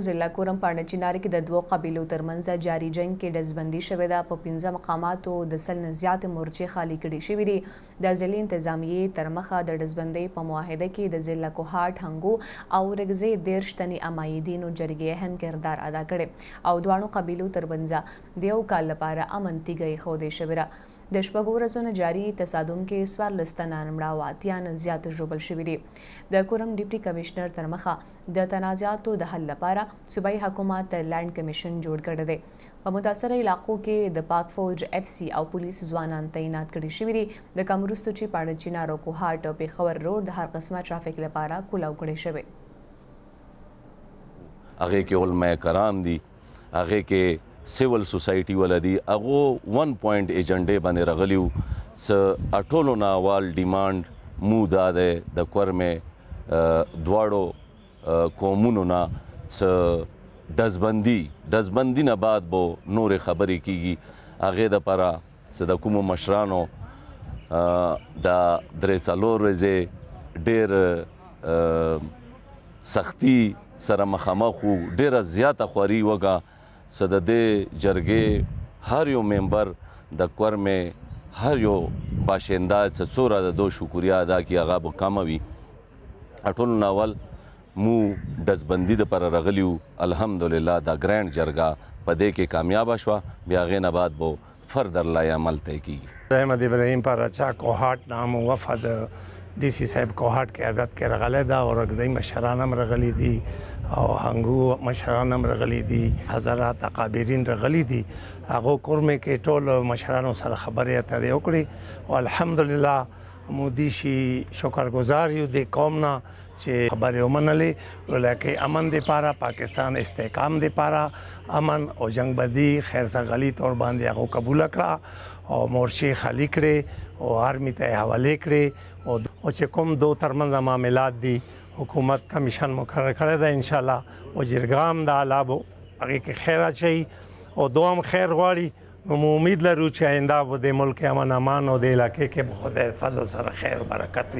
ضلع کورم پاڼه چنار کې د دوو قبیلو ترمنځ جاری جنگ کې ډزبندي شوې ده په پنځه مقاماتو د سل نه زیات مورچې خالی کړي شوې دي د ضلع انتظامیه تر مخه د ډزبندۍ په معاهده کې د ضلع کوهاټ هنګو او رګزې دیرش تنې امایدینو جرګې اهم کردار ادا کړي او دواړو قبیلو ترمنځ د یو کال لپاره امن تیګې ښودې شوې ده د شپږو ورځو جاری تصادم کې څوارلس تنه مړه او اتیا نه زیات ژوبل شوي دي د کورم ډیپټي کمشنر تر مخه د تنازعاتو د حل لپاره صوبایي حکومت لینډ کمیشن جوړ کړی دی په متاثره علاقو کې د پاک فوج اف سی او پولیس ځوانان تعینات کړي شوي دي د کمروستو چې پاړه چینارو کوهاټ او پیښور روډ د هر قسمه ټرافیک لپاره کولاو کړي شوی هغه کې علماء کرام دي هغه کې سیول سوسایټي ولدي هغه 1 پوینټ ایجنډې باندې رغلیو س اټولو ناوال ډیماند مو داده د کورمه دواړو قومونو نه س دزبندي دزبندي نه بعد بو نور خبرې کیږي هغه د پره صد کوم مشرانو دا درې څلور ورځې ډېر سختی سره مخامخ ډېره زیاته خوري وګه صد د جرګې هر یو ممبر د کور مې هر یو باشنده څڅوره د دو شکریا ادا کی هغه به کاموي اټول ناول مو دزبندی د پر رغلیو الحمدلله دا ګرانډ جرګه په دې کې کامیاب شوه بیا غین آباد بو فردر لای عمل ته کی احمد ابراهیم پر اچا کوهات نام وفد ډی سی صاحب کوهات قیادت کې رغله دا او رغزی مشرانم رغلی دي او هنګو مشران هم رغلي دي حضرات اکابرین رغلي دي هغه کورمه کې ټول مشرانو سره خبرې اترې وکړي او الحمدلله مودي شي شکرګزار یو د قوم نه چې خبرې ومنلې ولکه امن د پاره پاکستان استحکام د پاره امن او جنگ بدی خیر سغلی تور باندې هغه قبول کړه او مورشي خالی کړي او آرمی ته حواله کړي او چې کوم دوه ترمنځ معاملات دي حکومت کمیشن مقرر کړی دی ان شاء الله وزیرګام د الابو هغه کې خیر اچي او دوام خیر غواړي نو امید لرو چې آینده به د ملک امن امان او د علاقې کې به خدای فضل سره خیر برکت